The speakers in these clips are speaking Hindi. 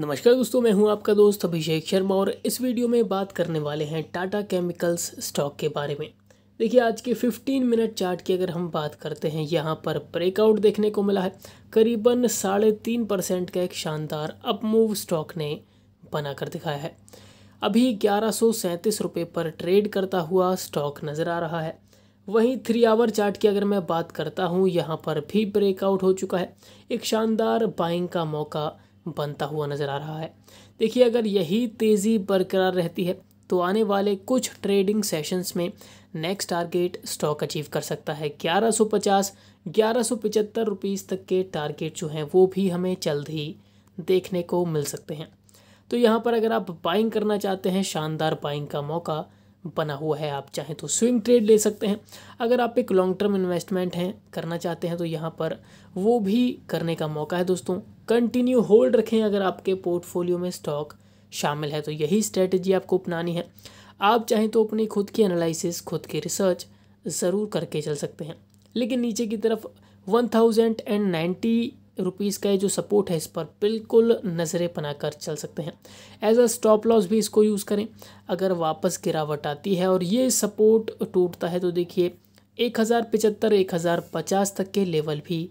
नमस्कार दोस्तों मैं हूं आपका दोस्त अभिषेक शर्मा और इस वीडियो में बात करने वाले हैं टाटा केमिकल्स स्टॉक के बारे में देखिए आज के 15 मिनट चार्ट की अगर हम बात करते हैं यहाँ पर ब्रेकआउट देखने को मिला है करीबन साढ़े तीन परसेंट का एक शानदार अपमूव स्टॉक ने बना कर दिखाया है अभी ग्यारह सौ पर ट्रेड करता हुआ स्टॉक नज़र आ रहा है वहीं थ्री आवर चार्ट की अगर मैं बात करता हूँ यहाँ पर भी ब्रेकआउट हो चुका है एक शानदार बाइंग का मौका बनता हुआ नज़र आ रहा है देखिए अगर यही तेज़ी बरकरार रहती है तो आने वाले कुछ ट्रेडिंग सेशंस में नेक्स्ट टारगेट स्टॉक अचीव कर सकता है 1150 1175 रुपीस तक के टारगेट जो हैं वो भी हमें जल्द ही देखने को मिल सकते हैं तो यहाँ पर अगर आप बाइंग करना चाहते हैं शानदार बाइंग का मौका बना हुआ है आप चाहें तो स्विंग ट्रेड ले सकते हैं अगर आप एक लॉन्ग टर्म इन्वेस्टमेंट हैं करना चाहते हैं तो यहाँ पर वो भी करने का मौका है दोस्तों कंटिन्यू होल्ड रखें अगर आपके पोर्टफोलियो में स्टॉक शामिल है तो यही स्ट्रेटजी आपको अपनानी है आप चाहें तो अपनी खुद की एनालिसिस खुद की रिसर्च ज़रूर करके चल सकते हैं लेकिन नीचे की तरफ one thousand and ninety rupees का ये जो सपोर्ट है इस पर बिल्कुल नज़रें कर चल सकते हैं एज अ स्टॉप लॉस भी इसको यूज़ करें अगर वापस गिरावट आती है और ये सपोर्ट टूटता है तो देखिए एक हज़ार पचहत्तर एक हज़ार पचास तक के लेवल भी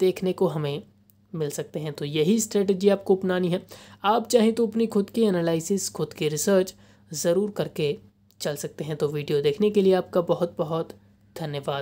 देखने को हमें मिल सकते हैं तो यही स्ट्रेटजी आपको अपनानी है आप चाहें तो अपनी खुद की एनालिसिस खुद की रिसर्च ज़रूर करके चल सकते हैं तो वीडियो देखने के लिए आपका बहुत बहुत धन्यवाद